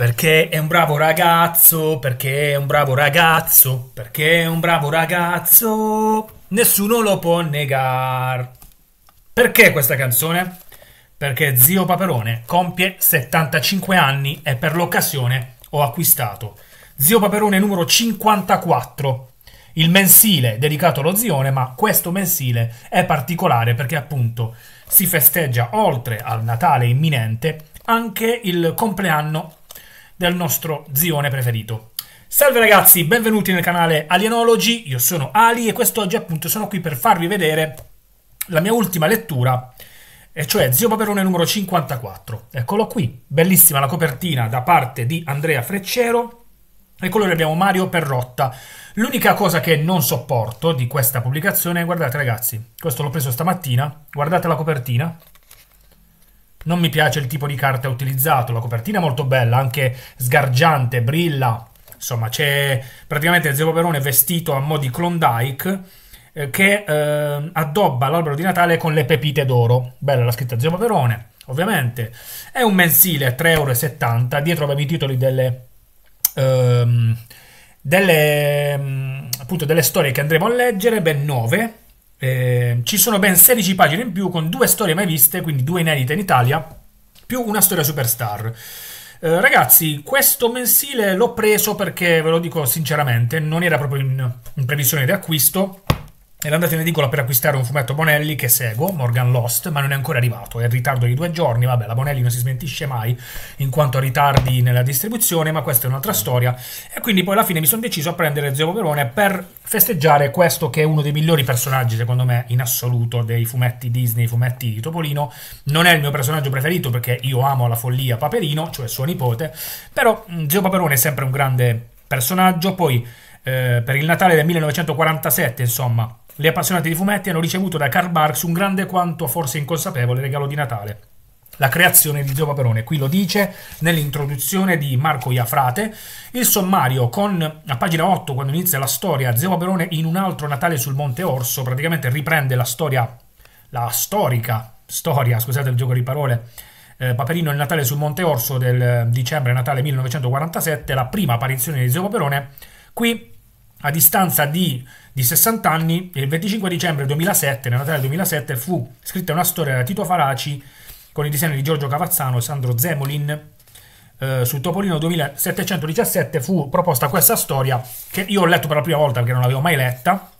perché è un bravo ragazzo, perché è un bravo ragazzo, perché è un bravo ragazzo, nessuno lo può negare. Perché questa canzone? Perché zio Paperone compie 75 anni e per l'occasione ho acquistato zio Paperone numero 54, il mensile dedicato allo zione, ma questo mensile è particolare perché appunto si festeggia oltre al Natale imminente anche il compleanno del nostro zione preferito. Salve ragazzi, benvenuti nel canale Alienology, io sono Ali e quest'oggi appunto sono qui per farvi vedere la mia ultima lettura, e cioè Zio Paperone numero 54. Eccolo qui, bellissima la copertina da parte di Andrea Freccero, e con lui abbiamo Mario Perrotta. L'unica cosa che non sopporto di questa pubblicazione, guardate ragazzi, questo l'ho preso stamattina, guardate la copertina, non mi piace il tipo di carta utilizzato, la copertina è molto bella, anche sgargiante, brilla, insomma c'è praticamente Zero Perone vestito a mo' di Klondike eh, che eh, addobba l'albero di Natale con le pepite d'oro. Bella la scritta Zero Perone, ovviamente. È un mensile a 3,70€, dietro abbiamo i titoli delle... Ehm, delle, mm, appunto, delle storie che andremo a leggere, ben 9, eh, ci sono ben 16 pagine in più con due storie mai viste, quindi due inedite in Italia, più una storia superstar. Eh, ragazzi, questo mensile l'ho preso perché, ve lo dico sinceramente, non era proprio in, in previsione di acquisto ed andate in edicola per acquistare un fumetto Bonelli che seguo, Morgan Lost, ma non è ancora arrivato, è in ritardo di due giorni, vabbè la Bonelli non si smentisce mai in quanto a ritardi nella distribuzione, ma questa è un'altra storia, e quindi poi alla fine mi sono deciso a prendere Zio Poverone per festeggiare questo che è uno dei migliori personaggi secondo me in assoluto dei fumetti Disney, fumetti di Topolino, non è il mio personaggio preferito perché io amo la follia Paperino, cioè suo nipote, però Zio Paperone è sempre un grande personaggio, poi eh, per il Natale del 1947 insomma gli appassionati di fumetti hanno ricevuto da Karl Barks un grande quanto forse inconsapevole regalo di Natale. La creazione di Zio Paperone, qui lo dice nell'introduzione di Marco Iafrate, il sommario con a pagina 8 quando inizia la storia Zio Paperone in un altro Natale sul Monte Orso, praticamente riprende la storia, la storica storia, scusate il gioco di parole, eh, Paperino il Natale sul Monte Orso del dicembre Natale 1947, la prima apparizione di Zio Paperone, qui a distanza di, di 60 anni, il 25 dicembre 2007, nella Natale 2007, fu scritta una storia da Tito Faraci con il disegno di Giorgio Cavazzano e Sandro Zemolin. Eh, su Topolino 2717 fu proposta questa storia che io ho letto per la prima volta perché non l'avevo mai letta.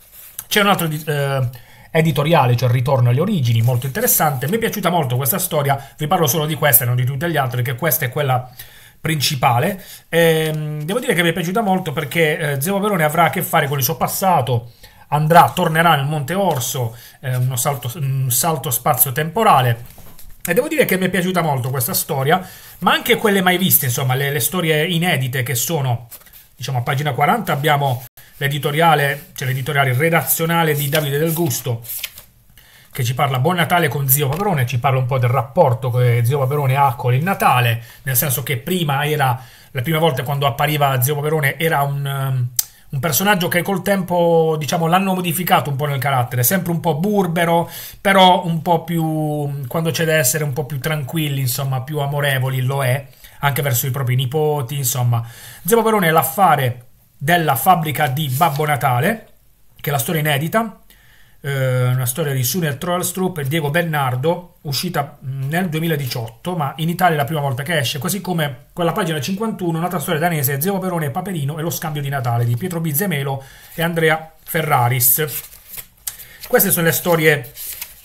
C'è un altro eh, editoriale, cioè Ritorno alle origini, molto interessante. Mi è piaciuta molto questa storia, vi parlo solo di questa e non di tutte le altre, perché questa è quella principale. Ehm, devo dire che mi è piaciuta molto perché eh, Zio Paperone avrà a che fare con il suo passato, andrà, tornerà nel Monte Orso, eh, uno salto, un salto spazio-temporale. E devo dire che mi è piaciuta molto questa storia, ma anche quelle mai viste, insomma, le, le storie inedite che sono, diciamo, a pagina 40 abbiamo l'editoriale, cioè l'editoriale redazionale di Davide Del Gusto, che ci parla Buon Natale con Zio Paperone, ci parla un po' del rapporto che Zio Paperone ha con il Natale, nel senso che prima era, la prima volta quando appariva Zio Paperone era un, um, un personaggio che col tempo, diciamo, l'hanno modificato un po' nel carattere, sempre un po' burbero, però un po' più, quando c'è da essere un po' più tranquilli, insomma, più amorevoli, lo è, anche verso i propri nipoti, insomma. Zio Paperone è l'affare della fabbrica di Babbo Natale, che è la storia inedita, eh, una storia di Sunil Trollstrup e Diego Bernardo, uscita mm, nel 2018, ma in Italia è la prima volta che esce, così come quella pagina 51, un'altra storia danese, Zeo Perone Paperino e lo scambio di Natale di Pietro Bizzemelo e Andrea Ferraris. Queste sono le storie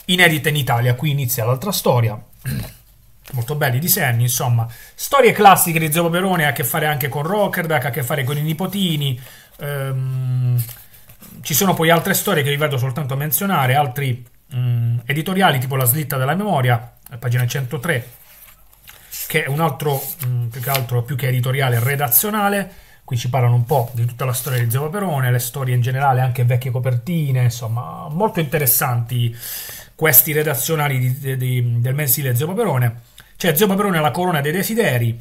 inedite in Italia, qui inizia l'altra storia. molto belli i disegni, insomma. Storie classiche di Zio Paperone, ha a che fare anche con Rockerdack, ha a che fare con i nipotini, ehm, ci sono poi altre storie che vi vado soltanto a menzionare, altri mh, mm, editoriali tipo La slitta della memoria, eh, pagina 103, che è un altro, mh, mm, più che altro, più che editoriale, redazionale. Qui ci parlano un po' di tutta la storia di Zio Paperone, le storie in generale, anche vecchie copertine, insomma, molto interessanti questi redazionali di, di, di, del mensile Zio Paperone. C'è Zio Paperone la corona dei desideri,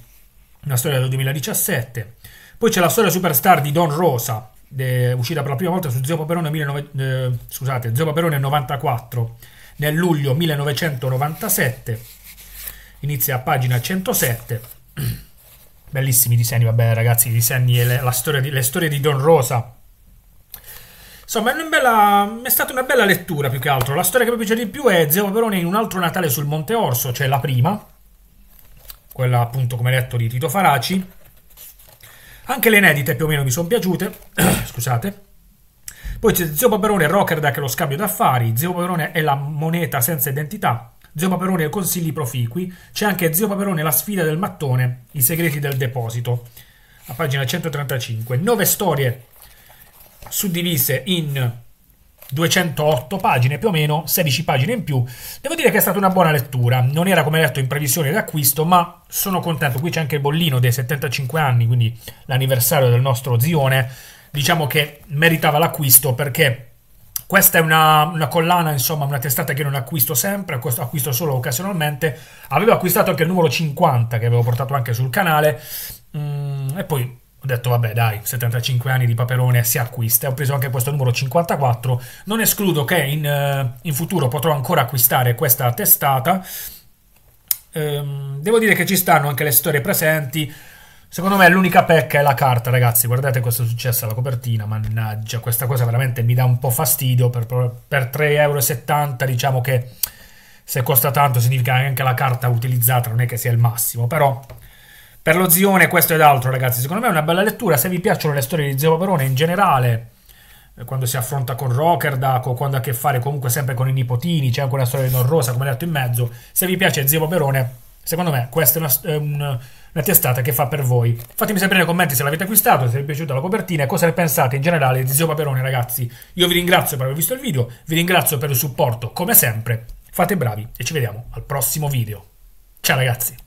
una storia del 2017. Poi c'è la storia superstar di Don Rosa, de, uscita per la prima volta su Zio Paperone, 19, eh, scusate, Zio Paperone 94 nel luglio 1997, inizia a pagina 107. Bellissimi disegni, vabbè ragazzi, i disegni e le, la storia di, le storie di Don Rosa. Insomma, è, bella, è, stata una bella lettura più che altro. La storia che mi piace di più è Zio Paperone in un altro Natale sul Monte Orso, cioè la prima, quella appunto come detto di Tito Faraci anche le inedite più o meno mi sono piaciute, scusate. Poi c'è Zio Paperone e Rockerdack, lo scambio d'affari, Zio Paperone è la moneta senza identità, Zio Paperone e consigli proficui, c'è anche Zio Paperone la sfida del mattone, i segreti del deposito, a pagina 135. Nove storie suddivise in 208 pagine più o meno, 16 pagine in più. Devo dire che è stata una buona lettura, non era come detto in previsione d'acquisto, ma sono contento. Qui c'è anche il bollino dei 75 anni, quindi l'anniversario del nostro zione. Diciamo che meritava l'acquisto perché questa è una, una, collana, insomma, una testata che non acquisto sempre, acquisto solo occasionalmente. Avevo acquistato anche il numero 50 che avevo portato anche sul canale. Mm, e poi ho detto vabbè dai, 75 anni di Paperone si acquista. Ho preso anche questo numero 54. Non escludo che in, eh, in futuro potrò ancora acquistare questa testata. Ehm, devo dire che ci stanno anche le storie presenti. Secondo me l'unica pecca è la carta, ragazzi. Guardate cosa è successo alla copertina. Mannaggia, questa cosa veramente mi dà un po' fastidio. Per, per 3,70 euro diciamo che se costa tanto significa che anche la carta utilizzata non è che sia il massimo. Però per lo zione questo ed altro, ragazzi, secondo me è una bella lettura. Se vi piacciono le storie di Zio Paperone in generale, eh, quando si affronta con Rokerdaco, quando ha a che fare comunque sempre con i nipotini, c'è anche una storia di Don Rosa, come detto in mezzo. Se vi piace Zio Paperone, secondo me questa è una, è una, una testata che fa per voi. Fatemi sapere nei commenti se l'avete acquistato, se vi è piaciuta la copertina e cosa ne pensate in generale di Zio Paperone, ragazzi. Io vi ringrazio per aver visto il video, vi ringrazio per il supporto, come sempre. Fate bravi e ci vediamo al prossimo video. Ciao ragazzi!